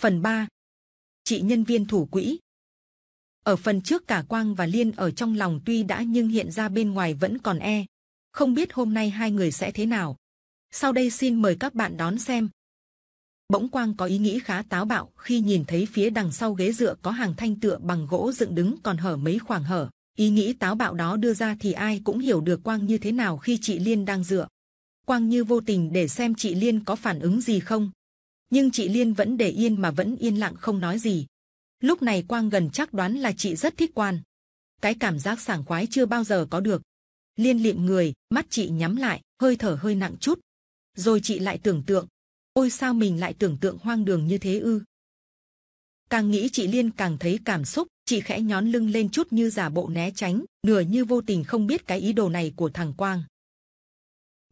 Phần 3. Chị nhân viên thủ quỹ. Ở phần trước cả Quang và Liên ở trong lòng tuy đã nhưng hiện ra bên ngoài vẫn còn e. Không biết hôm nay hai người sẽ thế nào. Sau đây xin mời các bạn đón xem. Bỗng Quang có ý nghĩ khá táo bạo khi nhìn thấy phía đằng sau ghế dựa có hàng thanh tựa bằng gỗ dựng đứng còn hở mấy khoảng hở. Ý nghĩ táo bạo đó đưa ra thì ai cũng hiểu được Quang như thế nào khi chị Liên đang dựa. Quang như vô tình để xem chị Liên có phản ứng gì không nhưng chị Liên vẫn để yên mà vẫn yên lặng không nói gì. Lúc này Quang gần chắc đoán là chị rất thích Quan. Cái cảm giác sảng khoái chưa bao giờ có được. Liên liệm người, mắt chị nhắm lại, hơi thở hơi nặng chút. Rồi chị lại tưởng tượng, ôi sao mình lại tưởng tượng hoang đường như thế ư. Càng nghĩ chị Liên càng thấy cảm xúc, chị khẽ nhón lưng lên chút như giả bộ né tránh, nửa như vô tình không biết cái ý đồ này của thằng Quang.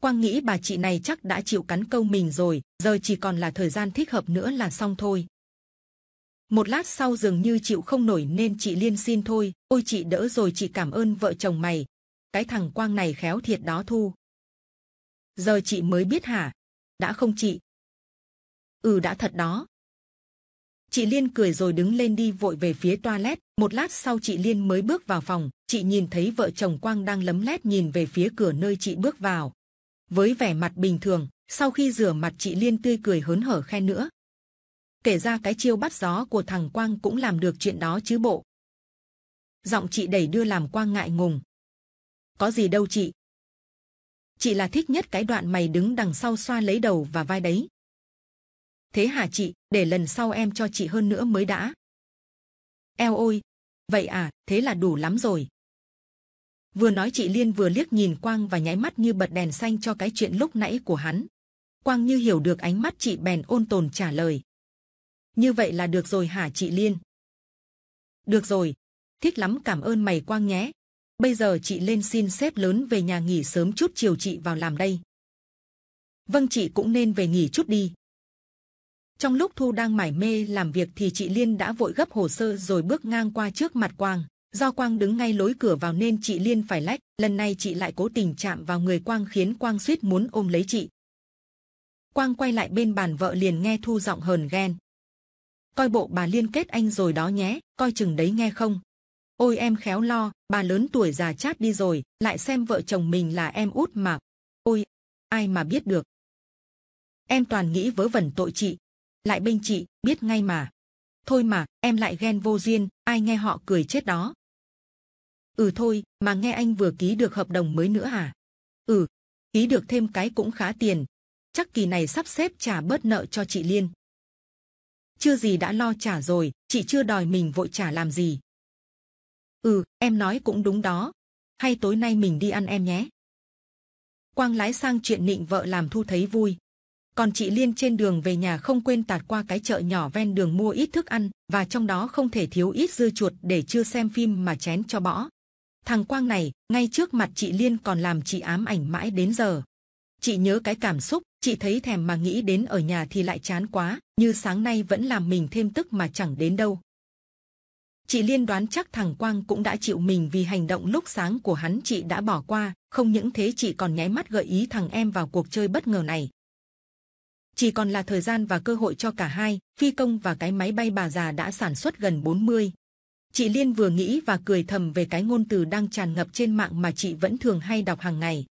Quang nghĩ bà chị này chắc đã chịu cắn câu mình rồi, giờ chỉ còn là thời gian thích hợp nữa là xong thôi. Một lát sau dường như chịu không nổi nên chị Liên xin thôi, ôi chị đỡ rồi chị cảm ơn vợ chồng mày. Cái thằng Quang này khéo thiệt đó Thu. Giờ chị mới biết hả? Đã không chị? Ừ đã thật đó. Chị Liên cười rồi đứng lên đi vội về phía toilet. Một lát sau chị Liên mới bước vào phòng, chị nhìn thấy vợ chồng Quang đang lấm lét nhìn về phía cửa nơi chị bước vào với vẻ mặt bình thường sau khi rửa mặt chị liên tươi cười hớn hở khen nữa kể ra cái chiêu bắt gió của thằng quang cũng làm được chuyện đó chứ bộ giọng chị đẩy đưa làm quang ngại ngùng có gì đâu chị chị là thích nhất cái đoạn mày đứng đằng sau xoa lấy đầu và vai đấy thế hả chị để lần sau em cho chị hơn nữa mới đã eo ôi vậy à thế là đủ lắm rồi Vừa nói chị Liên vừa liếc nhìn Quang và nháy mắt như bật đèn xanh cho cái chuyện lúc nãy của hắn. Quang như hiểu được ánh mắt chị bèn ôn tồn trả lời. Như vậy là được rồi hả chị Liên? Được rồi, thích lắm cảm ơn mày Quang nhé. Bây giờ chị lên xin sếp lớn về nhà nghỉ sớm chút chiều chị vào làm đây. Vâng chị cũng nên về nghỉ chút đi. Trong lúc Thu đang mải mê làm việc thì chị Liên đã vội gấp hồ sơ rồi bước ngang qua trước mặt Quang do quang đứng ngay lối cửa vào nên chị liên phải lách lần này chị lại cố tình chạm vào người quang khiến quang suýt muốn ôm lấy chị quang quay lại bên bàn vợ liền nghe thu giọng hờn ghen coi bộ bà liên kết anh rồi đó nhé coi chừng đấy nghe không ôi em khéo lo bà lớn tuổi già chát đi rồi lại xem vợ chồng mình là em út mà ôi ai mà biết được em toàn nghĩ vớ vẩn tội chị lại bên chị biết ngay mà thôi mà em lại ghen vô duyên ai nghe họ cười chết đó Ừ thôi, mà nghe anh vừa ký được hợp đồng mới nữa hả? À? Ừ, ký được thêm cái cũng khá tiền. Chắc kỳ này sắp xếp trả bớt nợ cho chị Liên. Chưa gì đã lo trả rồi, chị chưa đòi mình vội trả làm gì. Ừ, em nói cũng đúng đó. Hay tối nay mình đi ăn em nhé. Quang lái sang chuyện nịnh vợ làm Thu thấy vui. Còn chị Liên trên đường về nhà không quên tạt qua cái chợ nhỏ ven đường mua ít thức ăn và trong đó không thể thiếu ít dưa chuột để chưa xem phim mà chén cho bỏ. Thằng Quang này, ngay trước mặt chị Liên còn làm chị ám ảnh mãi đến giờ. Chị nhớ cái cảm xúc, chị thấy thèm mà nghĩ đến ở nhà thì lại chán quá, như sáng nay vẫn làm mình thêm tức mà chẳng đến đâu. Chị Liên đoán chắc thằng Quang cũng đã chịu mình vì hành động lúc sáng của hắn chị đã bỏ qua, không những thế chị còn nháy mắt gợi ý thằng em vào cuộc chơi bất ngờ này. Chỉ còn là thời gian và cơ hội cho cả hai, phi công và cái máy bay bà già đã sản xuất gần 40, Chị Liên vừa nghĩ và cười thầm về cái ngôn từ đang tràn ngập trên mạng mà chị vẫn thường hay đọc hàng ngày.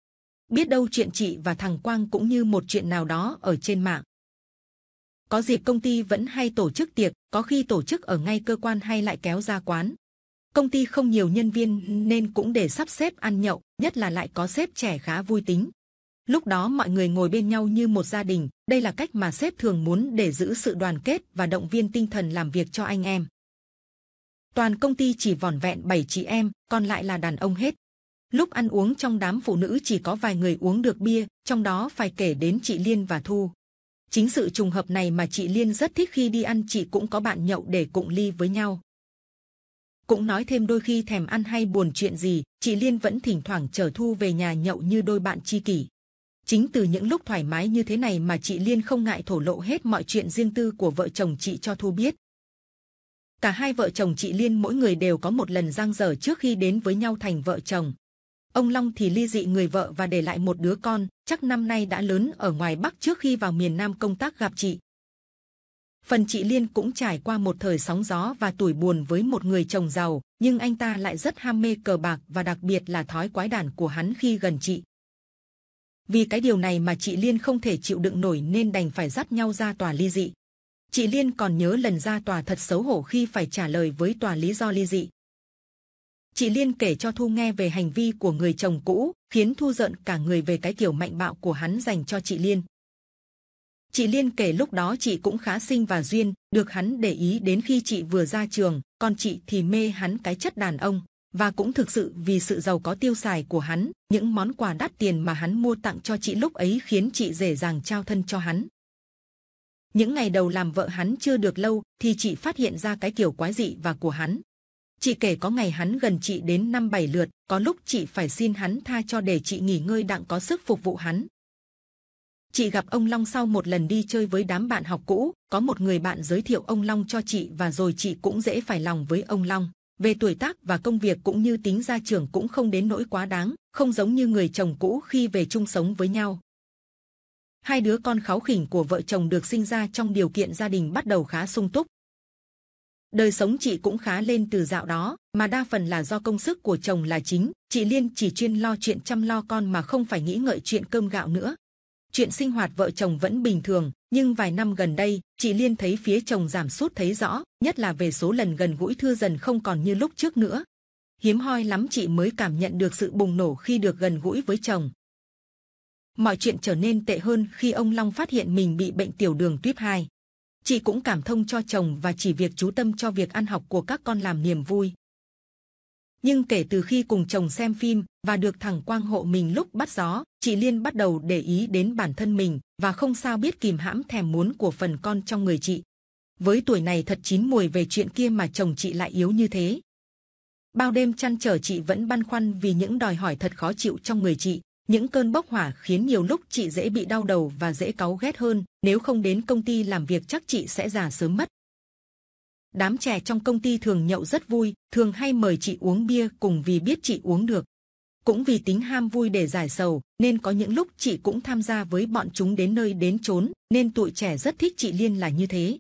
Biết đâu chuyện chị và thằng Quang cũng như một chuyện nào đó ở trên mạng. Có dịp công ty vẫn hay tổ chức tiệc, có khi tổ chức ở ngay cơ quan hay lại kéo ra quán. Công ty không nhiều nhân viên nên cũng để sắp xếp ăn nhậu, nhất là lại có sếp trẻ khá vui tính. Lúc đó mọi người ngồi bên nhau như một gia đình, đây là cách mà sếp thường muốn để giữ sự đoàn kết và động viên tinh thần làm việc cho anh em toàn công ty chỉ vòn vẹn 7 chị em, còn lại là đàn ông hết. Lúc ăn uống trong đám phụ nữ chỉ có vài người uống được bia, trong đó phải kể đến chị Liên và Thu. Chính sự trùng hợp này mà chị Liên rất thích khi đi ăn chị cũng có bạn nhậu để cụng ly với nhau. Cũng nói thêm đôi khi thèm ăn hay buồn chuyện gì, chị Liên vẫn thỉnh thoảng chở Thu về nhà nhậu như đôi bạn tri kỷ. Chính từ những lúc thoải mái như thế này mà chị Liên không ngại thổ lộ hết mọi chuyện riêng tư của vợ chồng chị cho Thu biết cả hai vợ chồng chị liên mỗi người đều có một lần giang dở trước khi đến với nhau thành vợ chồng ông long thì ly dị người vợ và để lại một đứa con chắc năm nay đã lớn ở ngoài bắc trước khi vào miền nam công tác gặp chị phần chị liên cũng trải qua một thời sóng gió và tuổi buồn với một người chồng giàu nhưng anh ta lại rất ham mê cờ bạc và đặc biệt là thói quái đản của hắn khi gần chị vì cái điều này mà chị liên không thể chịu đựng nổi nên đành phải dắt nhau ra tòa ly dị chị Liên còn nhớ lần ra tòa thật xấu hổ khi phải trả lời với tòa lý do ly dị. Chị Liên kể cho Thu nghe về hành vi của người chồng cũ, khiến Thu giận cả người về cái kiểu mạnh bạo của hắn dành cho chị Liên. Chị Liên kể lúc đó chị cũng khá xinh và duyên, được hắn để ý đến khi chị vừa ra trường, còn chị thì mê hắn cái chất đàn ông. Và cũng thực sự vì sự giàu có tiêu xài của hắn, những món quà đắt tiền mà hắn mua tặng cho chị lúc ấy khiến chị dễ dàng trao thân cho hắn những ngày đầu làm vợ hắn chưa được lâu thì chị phát hiện ra cái kiểu quái dị và của hắn chị kể có ngày hắn gần chị đến năm bảy lượt có lúc chị phải xin hắn tha cho để chị nghỉ ngơi đặng có sức phục vụ hắn chị gặp ông long sau một lần đi chơi với đám bạn học cũ có một người bạn giới thiệu ông long cho chị và rồi chị cũng dễ phải lòng với ông long về tuổi tác và công việc cũng như tính gia trưởng cũng không đến nỗi quá đáng không giống như người chồng cũ khi về chung sống với nhau hai đứa con kháu khỉnh của vợ chồng được sinh ra trong điều kiện gia đình bắt đầu khá sung túc. Đời sống chị cũng khá lên từ dạo đó, mà đa phần là do công sức của chồng là chính. Chị Liên chỉ chuyên lo chuyện chăm lo con mà không phải nghĩ ngợi chuyện cơm gạo nữa. Chuyện sinh hoạt vợ chồng vẫn bình thường, nhưng vài năm gần đây, chị Liên thấy phía chồng giảm sút thấy rõ, nhất là về số lần gần gũi thưa dần không còn như lúc trước nữa. Hiếm hoi lắm chị mới cảm nhận được sự bùng nổ khi được gần gũi với chồng mọi chuyện trở nên tệ hơn khi ông Long phát hiện mình bị bệnh tiểu đường tuyếp 2. Chị cũng cảm thông cho chồng và chỉ việc chú tâm cho việc ăn học của các con làm niềm vui. Nhưng kể từ khi cùng chồng xem phim và được thằng Quang hộ mình lúc bắt gió, chị Liên bắt đầu để ý đến bản thân mình và không sao biết kìm hãm thèm muốn của phần con trong người chị. Với tuổi này thật chín mùi về chuyện kia mà chồng chị lại yếu như thế. Bao đêm chăn trở chị vẫn băn khoăn vì những đòi hỏi thật khó chịu trong người chị những cơn bốc hỏa khiến nhiều lúc chị dễ bị đau đầu và dễ cáu ghét hơn, nếu không đến công ty làm việc chắc chị sẽ già sớm mất. Đám trẻ trong công ty thường nhậu rất vui, thường hay mời chị uống bia cùng vì biết chị uống được. Cũng vì tính ham vui để giải sầu, nên có những lúc chị cũng tham gia với bọn chúng đến nơi đến chốn, nên tụi trẻ rất thích chị Liên là như thế.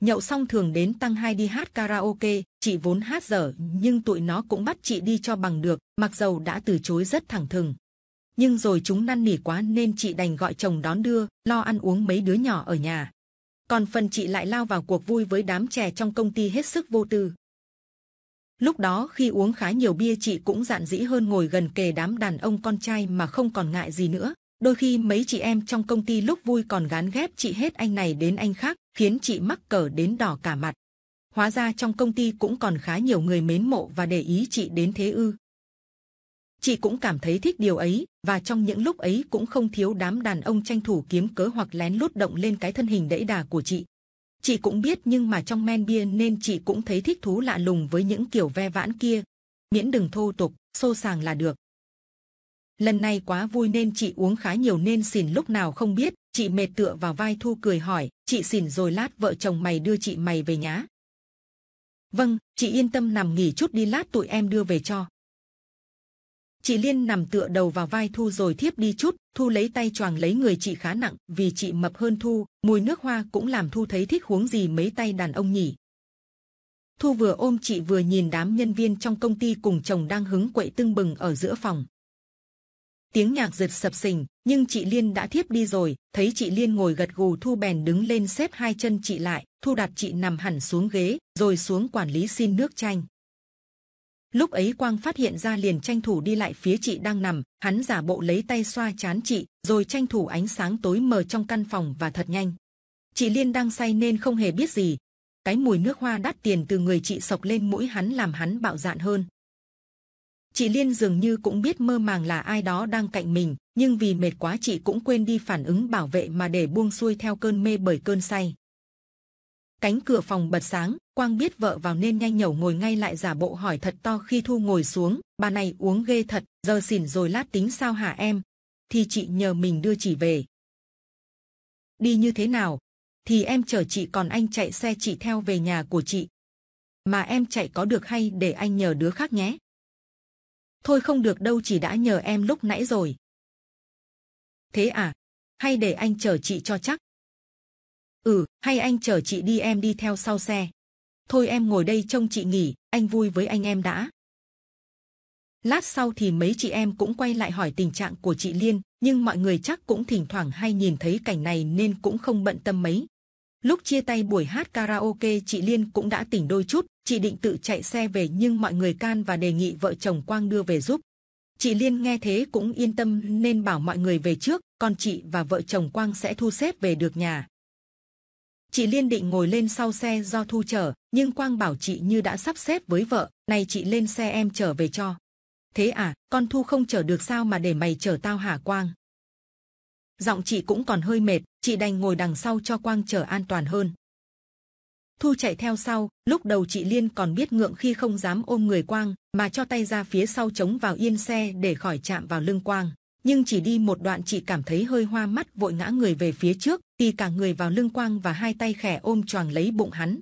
Nhậu xong thường đến tăng hai đi hát karaoke, chị vốn hát dở nhưng tụi nó cũng bắt chị đi cho bằng được, mặc dầu đã từ chối rất thẳng thừng. Nhưng rồi chúng năn nỉ quá nên chị đành gọi chồng đón đưa, lo ăn uống mấy đứa nhỏ ở nhà. Còn phần chị lại lao vào cuộc vui với đám trẻ trong công ty hết sức vô tư. Lúc đó khi uống khá nhiều bia chị cũng dạn dĩ hơn ngồi gần kề đám đàn ông con trai mà không còn ngại gì nữa. Đôi khi mấy chị em trong công ty lúc vui còn gán ghép chị hết anh này đến anh khác, khiến chị mắc cờ đến đỏ cả mặt. Hóa ra trong công ty cũng còn khá nhiều người mến mộ và để ý chị đến thế ư. Chị cũng cảm thấy thích điều ấy, và trong những lúc ấy cũng không thiếu đám đàn ông tranh thủ kiếm cớ hoặc lén lút động lên cái thân hình đẫy đà của chị. Chị cũng biết nhưng mà trong men bia nên chị cũng thấy thích thú lạ lùng với những kiểu ve vãn kia. Miễn đừng thô tục, xô sàng là được. Lần này quá vui nên chị uống khá nhiều nên xỉn lúc nào không biết, chị mệt tựa vào vai Thu cười hỏi, chị xỉn rồi lát vợ chồng mày đưa chị mày về nhá vâng chị yên tâm nằm nghỉ chút đi lát tụi em đưa về cho chị liên nằm tựa đầu vào vai thu rồi thiếp đi chút thu lấy tay choàng lấy người chị khá nặng vì chị mập hơn thu mùi nước hoa cũng làm thu thấy thích huống gì mấy tay đàn ông nhỉ thu vừa ôm chị vừa nhìn đám nhân viên trong công ty cùng chồng đang hứng quậy tưng bừng ở giữa phòng tiếng nhạc giật sập sình nhưng chị liên đã thiếp đi rồi thấy chị liên ngồi gật gù thu bèn đứng lên xếp hai chân chị lại thu đặt chị nằm hẳn xuống ghế rồi xuống quản lý xin nước chanh lúc ấy quang phát hiện ra liền tranh thủ đi lại phía chị đang nằm hắn giả bộ lấy tay xoa chán chị rồi tranh thủ ánh sáng tối mờ trong căn phòng và thật nhanh chị liên đang say nên không hề biết gì cái mùi nước hoa đắt tiền từ người chị sộc lên mũi hắn làm hắn bạo dạn hơn Chị Liên dường như cũng biết mơ màng là ai đó đang cạnh mình, nhưng vì mệt quá chị cũng quên đi phản ứng bảo vệ mà để buông xuôi theo cơn mê bởi cơn say. Cánh cửa phòng bật sáng, Quang biết vợ vào nên nhanh nhẩu ngồi ngay lại giả bộ hỏi thật to khi Thu ngồi xuống, bà này uống ghê thật, giờ xỉn rồi lát tính sao hả em? Thì chị nhờ mình đưa chị về. Đi như thế nào? Thì em chở chị còn anh chạy xe chị theo về nhà của chị. Mà em chạy có được hay để anh nhờ đứa khác nhé? Thôi không được đâu chỉ đã nhờ em lúc nãy rồi. Thế à? Hay để anh chờ chị cho chắc? Ừ, hay anh chờ chị đi em đi theo sau xe. Thôi em ngồi đây trông chị nghỉ, anh vui với anh em đã. Lát sau thì mấy chị em cũng quay lại hỏi tình trạng của chị Liên, nhưng mọi người chắc cũng thỉnh thoảng hay nhìn thấy cảnh này nên cũng không bận tâm mấy. Lúc chia tay buổi hát karaoke chị Liên cũng đã tỉnh đôi chút, chị định tự chạy xe về nhưng mọi người can và đề nghị vợ chồng Quang đưa về giúp. Chị Liên nghe thế cũng yên tâm nên bảo mọi người về trước, còn chị và vợ chồng Quang sẽ thu xếp về được nhà. Chị Liên định ngồi lên sau xe do thu chở, nhưng Quang bảo chị như đã sắp xếp với vợ, này chị lên xe em chở về cho. Thế à, con thu không chở được sao mà để mày chở tao hả Quang? giọng chị cũng còn hơi mệt, chị đành ngồi đằng sau cho Quang trở an toàn hơn. Thu chạy theo sau, lúc đầu chị Liên còn biết ngượng khi không dám ôm người Quang, mà cho tay ra phía sau chống vào yên xe để khỏi chạm vào lưng Quang. Nhưng chỉ đi một đoạn chị cảm thấy hơi hoa mắt vội ngã người về phía trước, thì cả người vào lưng Quang và hai tay khẻ ôm choàng lấy bụng hắn.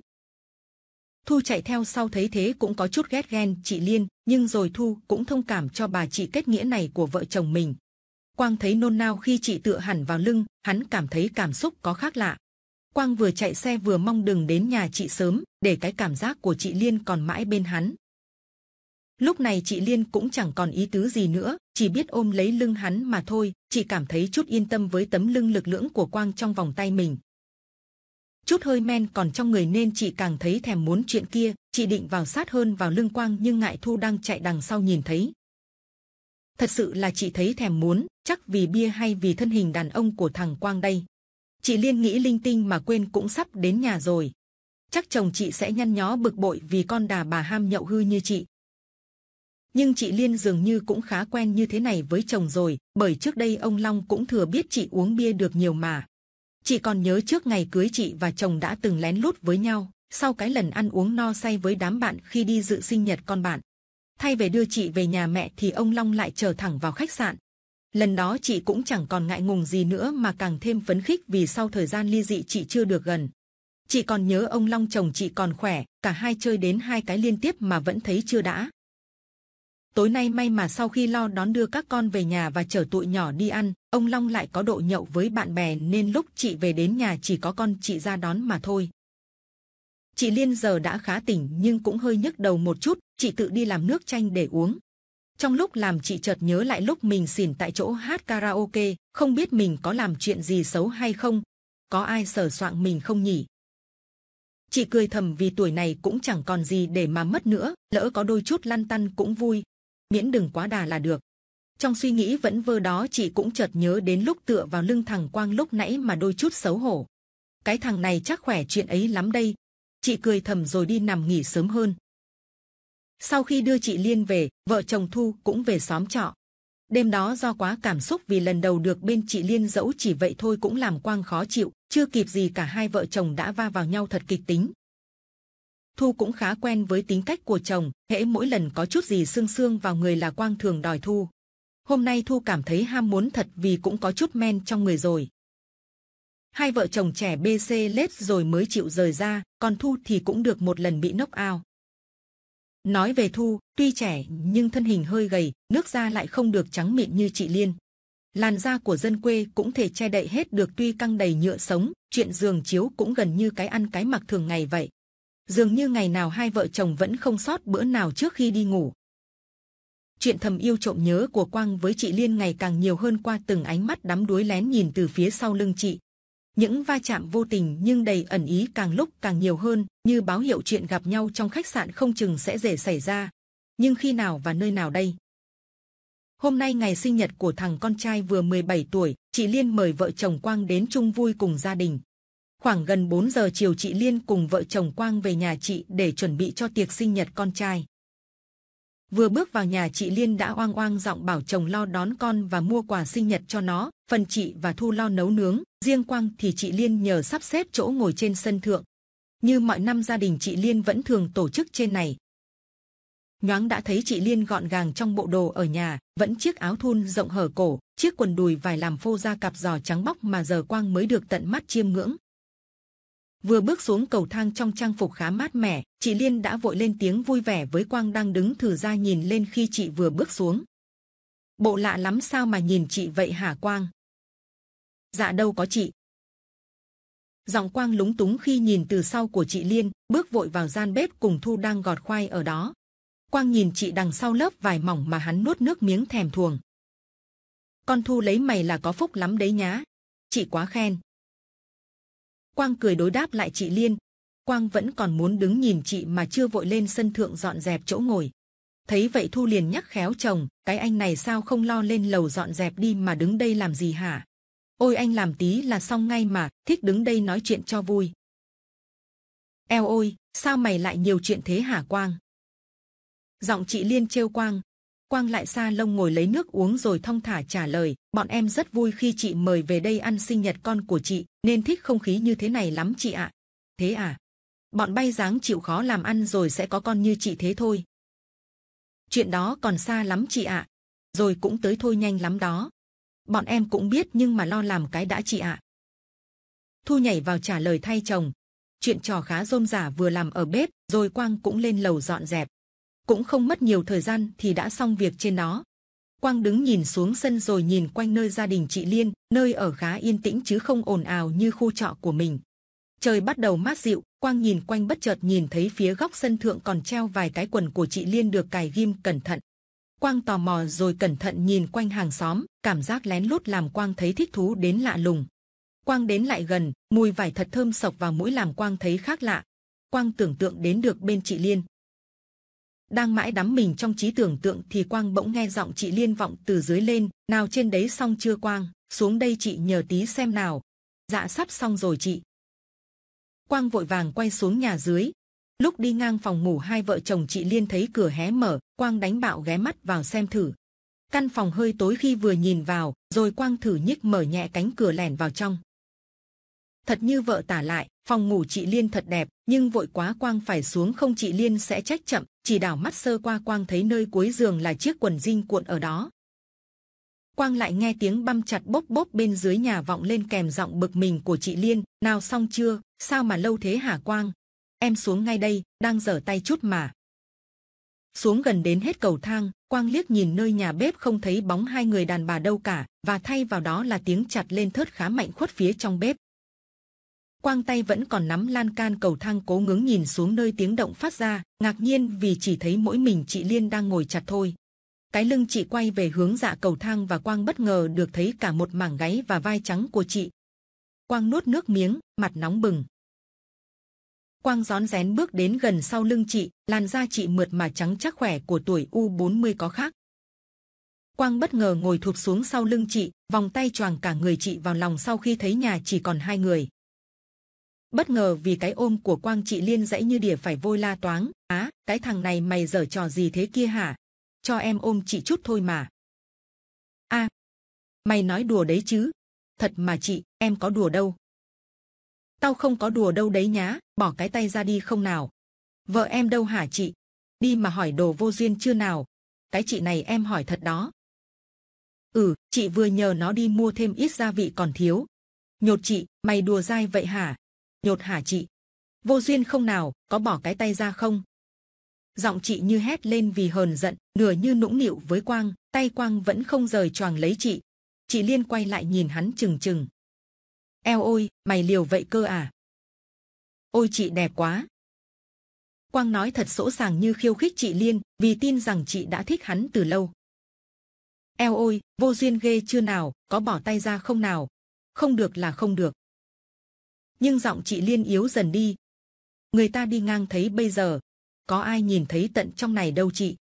Thu chạy theo sau thấy thế cũng có chút ghét ghen chị Liên, nhưng rồi Thu cũng thông cảm cho bà chị kết nghĩa này của vợ chồng mình, Quang thấy nôn nao khi chị tựa hẳn vào lưng, hắn cảm thấy cảm xúc có khác lạ. Quang vừa chạy xe vừa mong đừng đến nhà chị sớm, để cái cảm giác của chị Liên còn mãi bên hắn. Lúc này chị Liên cũng chẳng còn ý tứ gì nữa, chỉ biết ôm lấy lưng hắn mà thôi. Chị cảm thấy chút yên tâm với tấm lưng lực lưỡng của Quang trong vòng tay mình. Chút hơi men còn trong người nên chị càng thấy thèm muốn chuyện kia. Chị định vào sát hơn vào lưng Quang nhưng ngại Thu đang chạy đằng sau nhìn thấy, thật sự là chị thấy thèm muốn, chắc vì bia hay vì thân hình đàn ông của thằng Quang đây. Chị liên nghĩ linh tinh mà quên cũng sắp đến nhà rồi. Chắc chồng chị sẽ nhăn nhó bực bội vì con đà bà ham nhậu hư như chị. Nhưng chị Liên dường như cũng khá quen như thế này với chồng rồi, bởi trước đây ông Long cũng thừa biết chị uống bia được nhiều mà. Chị còn nhớ trước ngày cưới chị và chồng đã từng lén lút với nhau, sau cái lần ăn uống no say với đám bạn khi đi dự sinh nhật con bạn thay về đưa chị về nhà mẹ thì ông Long lại chờ thẳng vào khách sạn. Lần đó chị cũng chẳng còn ngại ngùng gì nữa mà càng thêm phấn khích vì sau thời gian ly dị chị chưa được gần. Chị còn nhớ ông Long chồng chị còn khỏe, cả hai chơi đến hai cái liên tiếp mà vẫn thấy chưa đã. Tối nay may mà sau khi lo đón đưa các con về nhà và chở tụi nhỏ đi ăn, ông Long lại có độ nhậu với bạn bè nên lúc chị về đến nhà chỉ có con chị ra đón mà thôi chị liên giờ đã khá tỉnh nhưng cũng hơi nhức đầu một chút chị tự đi làm nước chanh để uống trong lúc làm chị chợt nhớ lại lúc mình xỉn tại chỗ hát karaoke không biết mình có làm chuyện gì xấu hay không có ai sở soạn mình không nhỉ chị cười thầm vì tuổi này cũng chẳng còn gì để mà mất nữa lỡ có đôi chút lăn tăn cũng vui miễn đừng quá đà là được trong suy nghĩ vẫn vơ đó chị cũng chợt nhớ đến lúc tựa vào lưng thằng quang lúc nãy mà đôi chút xấu hổ cái thằng này chắc khỏe chuyện ấy lắm đây chị cười thầm rồi đi nằm nghỉ sớm hơn. Sau khi đưa chị Liên về, vợ chồng Thu cũng về xóm trọ. Đêm đó do quá cảm xúc vì lần đầu được bên chị Liên dẫu chỉ vậy thôi cũng làm Quang khó chịu, chưa kịp gì cả hai vợ chồng đã va vào nhau thật kịch tính. Thu cũng khá quen với tính cách của chồng, hễ mỗi lần có chút gì xương xương vào người là Quang thường đòi Thu. Hôm nay Thu cảm thấy ham muốn thật vì cũng có chút men trong người rồi. Hai vợ chồng trẻ BC lết rồi mới chịu rời ra, còn Thu thì cũng được một lần bị nốc ao. Nói về Thu, tuy trẻ nhưng thân hình hơi gầy, nước da lại không được trắng mịn như chị Liên. Làn da của dân quê cũng thể che đậy hết được tuy căng đầy nhựa sống, chuyện giường chiếu cũng gần như cái ăn cái mặc thường ngày vậy. Dường như ngày nào hai vợ chồng vẫn không sót bữa nào trước khi đi ngủ. Chuyện thầm yêu trộm nhớ của Quang với chị Liên ngày càng nhiều hơn qua từng ánh mắt đắm đuối lén nhìn từ phía sau lưng chị, những va chạm vô tình nhưng đầy ẩn ý càng lúc càng nhiều hơn, như báo hiệu chuyện gặp nhau trong khách sạn không chừng sẽ dễ xảy ra. Nhưng khi nào và nơi nào đây? Hôm nay ngày sinh nhật của thằng con trai vừa 17 tuổi, chị Liên mời vợ chồng Quang đến chung vui cùng gia đình. Khoảng gần 4 giờ chiều chị Liên cùng vợ chồng Quang về nhà chị để chuẩn bị cho tiệc sinh nhật con trai vừa bước vào nhà chị liên đã oang oang giọng bảo chồng lo đón con và mua quà sinh nhật cho nó phần chị và thu lo nấu nướng riêng quang thì chị liên nhờ sắp xếp chỗ ngồi trên sân thượng như mọi năm gia đình chị liên vẫn thường tổ chức trên này nhoáng đã thấy chị liên gọn gàng trong bộ đồ ở nhà vẫn chiếc áo thun rộng hở cổ chiếc quần đùi vải làm phô ra cặp giò trắng bóc mà giờ quang mới được tận mắt chiêm ngưỡng Vừa bước xuống cầu thang trong trang phục khá mát mẻ, chị Liên đã vội lên tiếng vui vẻ với Quang đang đứng thử ra nhìn lên khi chị vừa bước xuống. Bộ lạ lắm sao mà nhìn chị vậy hả Quang? Dạ đâu có chị. Giọng Quang lúng túng khi nhìn từ sau của chị Liên, bước vội vào gian bếp cùng Thu đang gọt khoai ở đó. Quang nhìn chị đằng sau lớp vải mỏng mà hắn nuốt nước miếng thèm thuồng. Con Thu lấy mày là có phúc lắm đấy nhá. Chị quá khen. Quang cười đối đáp lại chị Liên. Quang vẫn còn muốn đứng nhìn chị mà chưa vội lên sân thượng dọn dẹp chỗ ngồi. Thấy vậy Thu liền nhắc khéo chồng, cái anh này sao không lo lên lầu dọn dẹp đi mà đứng đây làm gì hả? Ôi anh làm tí là xong ngay mà, thích đứng đây nói chuyện cho vui. Eo ôi, sao mày lại nhiều chuyện thế hả Quang? Giọng chị Liên trêu Quang, Quang lại xa lông ngồi lấy nước uống rồi thong thả trả lời. Bọn em rất vui khi chị mời về đây ăn sinh nhật con của chị, nên thích không khí như thế này lắm chị ạ. Thế à? Bọn bay dáng chịu khó làm ăn rồi sẽ có con như chị thế thôi. Chuyện đó còn xa lắm chị ạ. Rồi cũng tới thôi nhanh lắm đó. Bọn em cũng biết nhưng mà lo làm cái đã chị ạ. Thu nhảy vào trả lời thay chồng. Chuyện trò khá rôm rả vừa làm ở bếp, rồi Quang cũng lên lầu dọn dẹp cũng không mất nhiều thời gian thì đã xong việc trên đó. Quang đứng nhìn xuống sân rồi nhìn quanh nơi gia đình chị Liên, nơi ở khá yên tĩnh chứ không ồn ào như khu trọ của mình. Trời bắt đầu mát dịu, Quang nhìn quanh bất chợt nhìn thấy phía góc sân thượng còn treo vài cái quần của chị Liên được cài ghim cẩn thận. Quang tò mò rồi cẩn thận nhìn quanh hàng xóm, cảm giác lén lút làm Quang thấy thích thú đến lạ lùng. Quang đến lại gần, mùi vải thật thơm sộc vào mũi làm Quang thấy khác lạ. Quang tưởng tượng đến được bên chị Liên, đang mãi đắm mình trong trí tưởng tượng thì quang bỗng nghe giọng chị liên vọng từ dưới lên nào trên đấy xong chưa quang xuống đây chị nhờ tí xem nào dạ sắp xong rồi chị quang vội vàng quay xuống nhà dưới lúc đi ngang phòng ngủ hai vợ chồng chị liên thấy cửa hé mở quang đánh bạo ghé mắt vào xem thử căn phòng hơi tối khi vừa nhìn vào rồi quang thử nhích mở nhẹ cánh cửa lẻn vào trong thật như vợ tả lại phòng ngủ chị liên thật đẹp nhưng vội quá quang phải xuống không chị liên sẽ trách chậm chỉ đảo mắt sơ qua quang thấy nơi cuối giường là chiếc quần jean cuộn ở đó quang lại nghe tiếng băm chặt bốp bốp bên dưới nhà vọng lên kèm giọng bực mình của chị liên nào xong chưa sao mà lâu thế hả quang em xuống ngay đây đang dở tay chút mà xuống gần đến hết cầu thang quang liếc nhìn nơi nhà bếp không thấy bóng hai người đàn bà đâu cả và thay vào đó là tiếng chặt lên thớt khá mạnh khuất phía trong bếp quang tay vẫn còn nắm lan can cầu thang cố ngưỡng nhìn xuống nơi tiếng động phát ra ngạc nhiên vì chỉ thấy mỗi mình chị liên đang ngồi chặt thôi cái lưng chị quay về hướng dạ cầu thang và quang bất ngờ được thấy cả một mảng gáy và vai trắng của chị quang nuốt nước miếng mặt nóng bừng quang rón rén bước đến gần sau lưng chị làn da chị mượt mà trắng chắc khỏe của tuổi u 40 có khác quang bất ngờ ngồi thụp xuống sau lưng chị vòng tay choàng cả người chị vào lòng sau khi thấy nhà chỉ còn hai người bất ngờ vì cái ôm của quang trị liên dãy như đỉa phải vôi la toáng á cái thằng này mày dở trò gì thế kia hả cho em ôm chị chút thôi mà a mày nói đùa đấy chứ thật mà chị em có đùa đâu tao không có đùa đâu đấy nhá bỏ cái tay ra đi không nào vợ em đâu hả chị đi mà hỏi đồ vô duyên chưa nào cái chị này em hỏi thật đó ừ chị vừa nhờ nó đi mua thêm ít gia vị còn thiếu nhột chị mày đùa dai vậy hả nhột hả chị vô duyên không nào có bỏ cái tay ra không giọng chị như hét lên vì hờn giận nửa như nũng nịu với quang tay quang vẫn không rời choàng lấy chị chị liên quay lại nhìn hắn chừng chừng eo ôi mày liều vậy cơ à ôi chị đẹp quá quang nói thật sỗ sàng như khiêu khích chị liên vì tin rằng chị đã thích hắn từ lâu eo ôi vô duyên ghê chưa nào có bỏ tay ra không nào không được là không được nhưng giọng chị liên yếu dần đi người ta đi ngang thấy bây giờ có ai nhìn thấy tận trong này đâu chị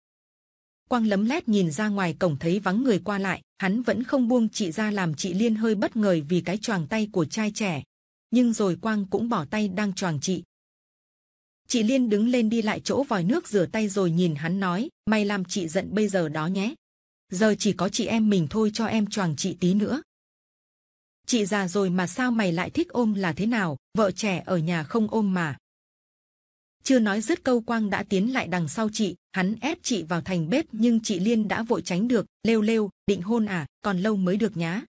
quang lấm lét nhìn ra ngoài cổng thấy vắng người qua lại hắn vẫn không buông chị ra làm chị liên hơi bất ngờ vì cái choàng tay của trai trẻ nhưng rồi quang cũng bỏ tay đang choàng chị chị liên đứng lên đi lại chỗ vòi nước rửa tay rồi nhìn hắn nói mày làm chị giận bây giờ đó nhé giờ chỉ có chị em mình thôi cho em choàng chị tí nữa chị già rồi mà sao mày lại thích ôm là thế nào vợ trẻ ở nhà không ôm mà chưa nói dứt câu quang đã tiến lại đằng sau chị hắn ép chị vào thành bếp nhưng chị liên đã vội tránh được lêu lêu định hôn à còn lâu mới được nhá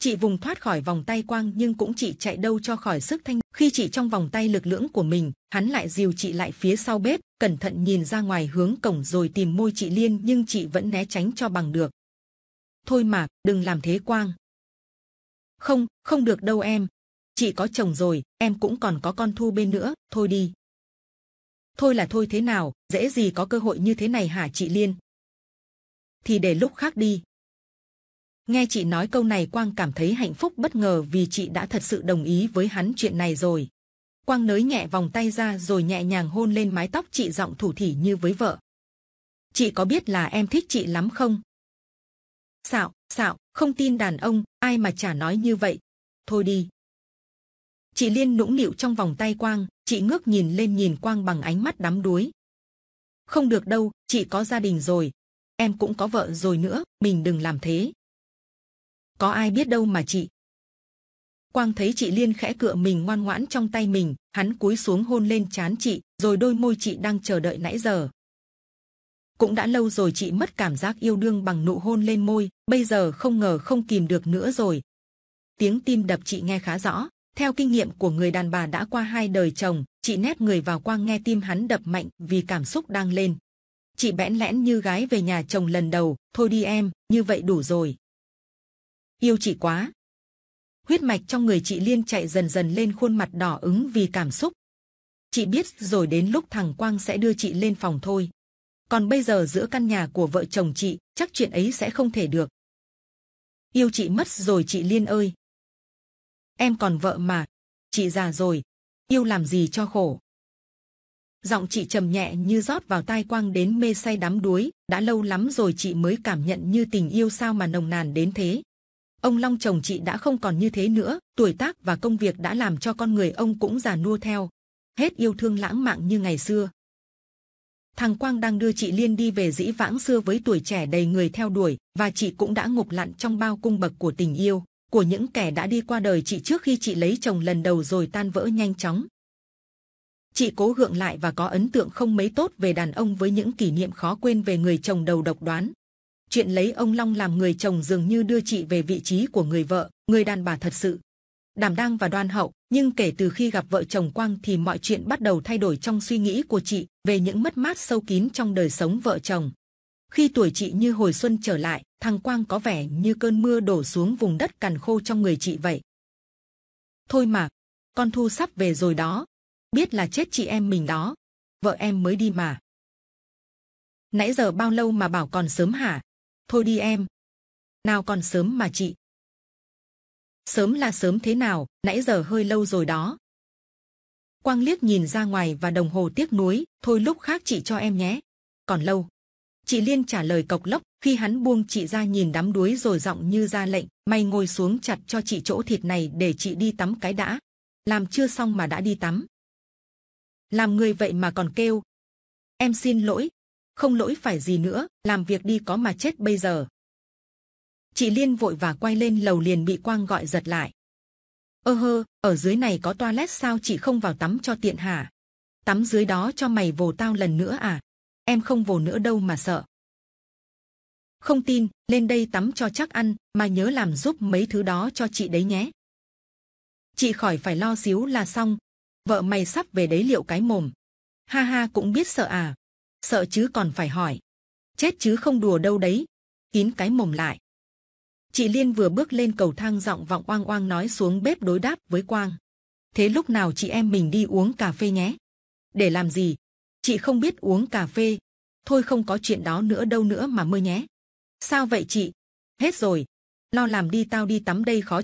chị vùng thoát khỏi vòng tay quang nhưng cũng chị chạy đâu cho khỏi sức thanh khi chị trong vòng tay lực lưỡng của mình hắn lại dìu chị lại phía sau bếp cẩn thận nhìn ra ngoài hướng cổng rồi tìm môi chị liên nhưng chị vẫn né tránh cho bằng được thôi mà đừng làm thế quang không, không được đâu em. Chị có chồng rồi, em cũng còn có con thu bên nữa, thôi đi. Thôi là thôi thế nào, dễ gì có cơ hội như thế này hả chị Liên? Thì để lúc khác đi. Nghe chị nói câu này Quang cảm thấy hạnh phúc bất ngờ vì chị đã thật sự đồng ý với hắn chuyện này rồi. Quang nới nhẹ vòng tay ra rồi nhẹ nhàng hôn lên mái tóc chị giọng thủ thỉ như với vợ. Chị có biết là em thích chị lắm không? Xạo, xạo, không tin đàn ông ai mà chả nói như vậy thôi đi chị liên nũng nịu trong vòng tay quang chị ngước nhìn lên nhìn quang bằng ánh mắt đắm đuối không được đâu chị có gia đình rồi em cũng có vợ rồi nữa mình đừng làm thế có ai biết đâu mà chị quang thấy chị liên khẽ cựa mình ngoan ngoãn trong tay mình hắn cúi xuống hôn lên chán chị rồi đôi môi chị đang chờ đợi nãy giờ cũng đã lâu rồi chị mất cảm giác yêu đương bằng nụ hôn lên môi bây giờ không ngờ không kìm được nữa rồi tiếng tim đập chị nghe khá rõ theo kinh nghiệm của người đàn bà đã qua hai đời chồng chị nép người vào quang nghe tim hắn đập mạnh vì cảm xúc đang lên chị bẽn lẽn như gái về nhà chồng lần đầu thôi đi em như vậy đủ rồi yêu chị quá huyết mạch trong người chị liên chạy dần dần lên khuôn mặt đỏ ứng vì cảm xúc chị biết rồi đến lúc thằng quang sẽ đưa chị lên phòng thôi còn bây giờ giữa căn nhà của vợ chồng chị chắc chuyện ấy sẽ không thể được yêu chị mất rồi chị liên ơi em còn vợ mà chị già rồi yêu làm gì cho khổ giọng chị trầm nhẹ như rót vào tai quang đến mê say đắm đuối đã lâu lắm rồi chị mới cảm nhận như tình yêu sao mà nồng nàn đến thế ông long chồng chị đã không còn như thế nữa tuổi tác và công việc đã làm cho con người ông cũng già nua theo hết yêu thương lãng mạn như ngày xưa thằng Quang đang đưa chị Liên đi về dĩ vãng xưa với tuổi trẻ đầy người theo đuổi, và chị cũng đã ngục lặn trong bao cung bậc của tình yêu, của những kẻ đã đi qua đời chị trước khi chị lấy chồng lần đầu rồi tan vỡ nhanh chóng. Chị cố gượng lại và có ấn tượng không mấy tốt về đàn ông với những kỷ niệm khó quên về người chồng đầu độc đoán. Chuyện lấy ông Long làm người chồng dường như đưa chị về vị trí của người vợ, người đàn bà thật sự. Đảm đang và đoan hậu, nhưng kể từ khi gặp vợ chồng Quang thì mọi chuyện bắt đầu thay đổi trong suy nghĩ của chị về những mất mát sâu kín trong đời sống vợ chồng. Khi tuổi chị như hồi xuân trở lại, thằng Quang có vẻ như cơn mưa đổ xuống vùng đất cằn khô trong người chị vậy. Thôi mà, con Thu sắp về rồi đó. Biết là chết chị em mình đó. Vợ em mới đi mà. Nãy giờ bao lâu mà bảo còn sớm hả? Thôi đi em. Nào còn sớm mà chị, Sớm là sớm thế nào, nãy giờ hơi lâu rồi đó. Quang liếc nhìn ra ngoài và đồng hồ tiếc nuối, thôi lúc khác chị cho em nhé. Còn lâu. Chị Liên trả lời cộc lốc khi hắn buông chị ra nhìn đám đuối rồi giọng như ra lệnh, mày ngồi xuống chặt cho chị chỗ thịt này để chị đi tắm cái đã. Làm chưa xong mà đã đi tắm. Làm người vậy mà còn kêu. Em xin lỗi, không lỗi phải gì nữa, làm việc đi có mà chết bây giờ chị liên vội và quay lên lầu liền bị quang gọi giật lại ơ hơ ở dưới này có toilet sao chị không vào tắm cho tiện hả tắm dưới đó cho mày vồ tao lần nữa à em không vồ nữa đâu mà sợ không tin lên đây tắm cho chắc ăn mà nhớ làm giúp mấy thứ đó cho chị đấy nhé chị khỏi phải lo xíu là xong vợ mày sắp về đấy liệu cái mồm ha ha cũng biết sợ à sợ chứ còn phải hỏi chết chứ không đùa đâu đấy kín cái mồm lại Chị Liên vừa bước lên cầu thang giọng vọng oang oang nói xuống bếp đối đáp với Quang. Thế lúc nào chị em mình đi uống cà phê nhé? Để làm gì? Chị không biết uống cà phê. Thôi không có chuyện đó nữa đâu nữa mà mơ nhé. Sao vậy chị? Hết rồi. Lo làm đi tao đi tắm đây khó